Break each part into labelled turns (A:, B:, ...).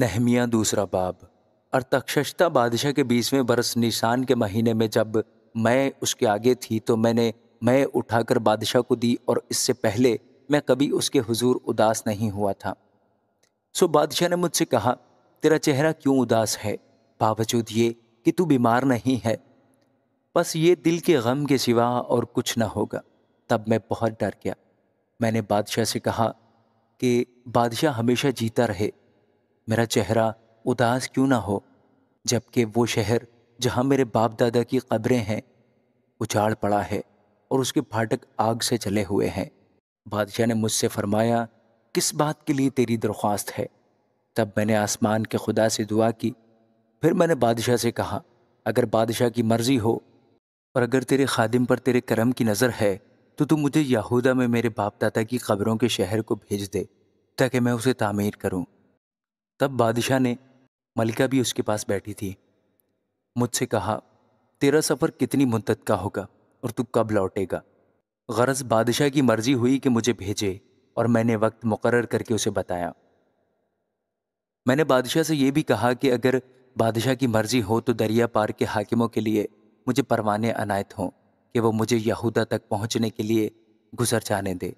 A: नहमिया दूसरा बाब और तक्षशता बादशाह के बीसवें बरस निशान के महीने में जब मैं उसके आगे थी तो मैंने मैं उठाकर बादशाह को दी और इससे पहले मैं कभी उसके हुजूर उदास नहीं हुआ था सो बादशाह ने मुझसे कहा तेरा चेहरा क्यों उदास है बावजूद ये कि तू बीमार नहीं है बस ये दिल के गम के सिवा और कुछ ना होगा तब मैं बहुत डर गया मैंने बादशाह से कहा कि बादशाह हमेशा जीता रहे मेरा चेहरा उदास क्यों ना हो जबकि वो शहर जहाँ मेरे बाप दादा की कब्रें हैं उछाड़ पड़ा है और उसके फाटक आग से चले हुए हैं बादशाह ने मुझसे फरमाया किस बात के लिए तेरी दरख्वास्त है तब मैंने आसमान के खुदा से दुआ की फिर मैंने बादशाह से कहा अगर बादशाह की मर्ज़ी हो और अगर तेरे खादिम पर तेरे करम की नज़र है तो तू मुझे यहूदा में मेरे बाप दादा की ख़बरों के शहर को भेज दे ताकि मैं उसे तामीर करूँ तब बादशाह ने मलिका भी उसके पास बैठी थी मुझसे कहा तेरा सफ़र कितनी मुद्दत का होगा और तू कब लौटेगा गरज बादशाह की मर्जी हुई कि मुझे भेजे और मैंने वक्त मुकर करके उसे बताया मैंने बादशाह से यह भी कहा कि अगर बादशाह की मर्जी हो तो दरिया पार के हाकिमों के लिए मुझे परवाने अनायत हों कि वो मुझे यहूदा तक पहुंचने के लिए गुजर जाने दे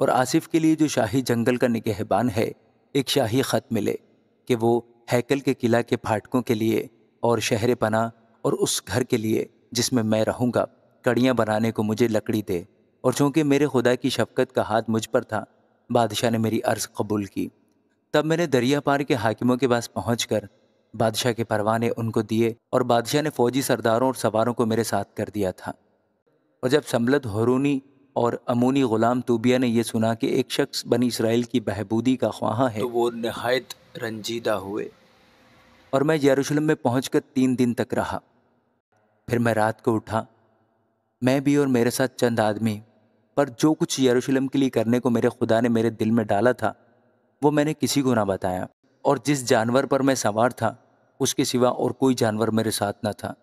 A: और आसिफ के लिए जो शाही जंगल का निगहबान है एक शाही ख़त मिले कि वो हैकल के किला के फाटकों के लिए और शहर पना और उस घर के लिए जिसमें मैं रहूँगा कड़ियाँ बनाने को मुझे लकड़ी दे और चूँकि मेरे खुदा की शफकत का हाथ मुझ पर था बादशाह ने मेरी अर्ज़ कबूल की तब मैंने दरिया पार के हाकिमों के पास पहुँच कर बादशाह के परवाने उनको दिए और बादशाह ने फौजी सरदारों और सवारों को मेरे साथ कर दिया था और जब समलत हरूनी और अमूनी ग़ुलाम तूबिया ने यह सुना कि एक शख्स बनी इसराइल की बहबूदी का ख्वाहा है तो वो नहायत रंजीदा हुए और मैं यरूशलेम में पहुँच कर तीन दिन तक रहा फिर मैं रात को उठा मैं भी और मेरे साथ चंद आदमी पर जो कुछ यरूशलेम के लिए करने को मेरे खुदा ने मेरे दिल में डाला था वो मैंने किसी को ना बताया और जिस जानवर पर मैं सवार था उसके सिवा और कोई जानवर मेरे साथ ना था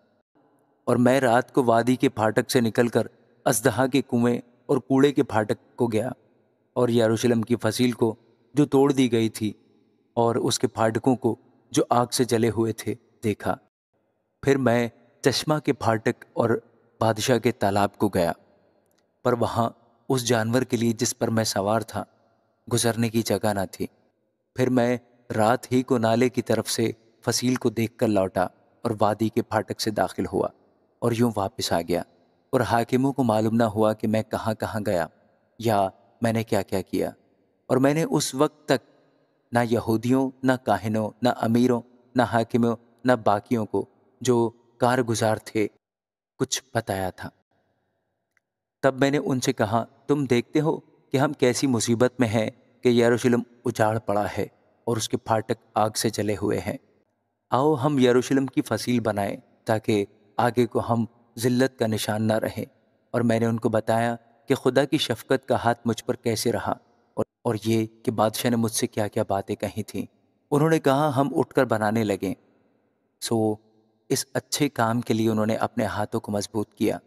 A: और मैं रात को वादी के फाटक से निकलकर असदहा के कुएँ और कूड़े के फाटक को गया और यरूशलेम की फसील को जो तोड़ दी गई थी और उसके फाटकों को जो आग से जले हुए थे देखा फिर मैं चश्मा के फाटक और बादशाह के तालाब को गया पर वहाँ उस जानवर के लिए जिस पर मैं सवार था गुजरने की जगह ना थी फिर मैं रात ही को नाले की तरफ से फसील को देखकर लौटा और वादी के फाटक से दाखिल हुआ और यूं वापस आ गया और हाकिमों को मालूम ना हुआ कि मैं कहाँ कहाँ गया या मैंने क्या क्या किया और मैंने उस वक्त तक ना यहूदियों ना काहिनों ना अमीरों ना हाकिमों ना बाकियों को जो कारगुजार थे कुछ बताया था तब मैंने उनसे कहा तुम देखते हो कि हम कैसी मुसीबत में हैं कि यरूशलेम उजाड़ पड़ा है और उसके फाटक आग से जले हुए हैं आओ हम यरूशलेम की फसील बनाएं ताकि आगे को हम ज़िल्लत का निशान ना रहे और मैंने उनको बताया कि खुदा की शफकत का हाथ मुझ पर कैसे रहा और, और ये कि बादशाह ने मुझसे क्या क्या बातें कही थीं उन्होंने कहा हम उठकर बनाने लगे सो इस अच्छे काम के लिए उन्होंने अपने हाथों को मजबूत किया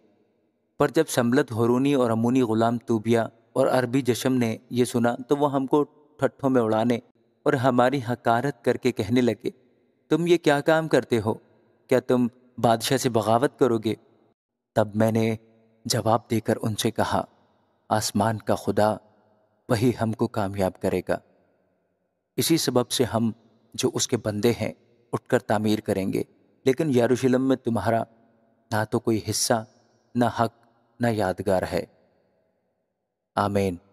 A: पर जब समलत हरूनी और अमूनी ग़ुलाम तूबिया और अरबी जशम ने यह सुना तो वह हमको ठट्ठों में उड़ाने और हमारी हकारत करके कहने लगे तुम ये क्या काम करते हो क्या तुम बादशाह से बगावत करोगे तब मैंने जवाब देकर उनसे कहा आसमान का खुदा वही हमको कामयाब करेगा इसी सबब से हम जो उसके बंदे हैं उठकर तामीर करेंगे लेकिन यारूशलम में तुम्हारा ना तो कोई हिस्सा ना हक ना यादगार है आमीन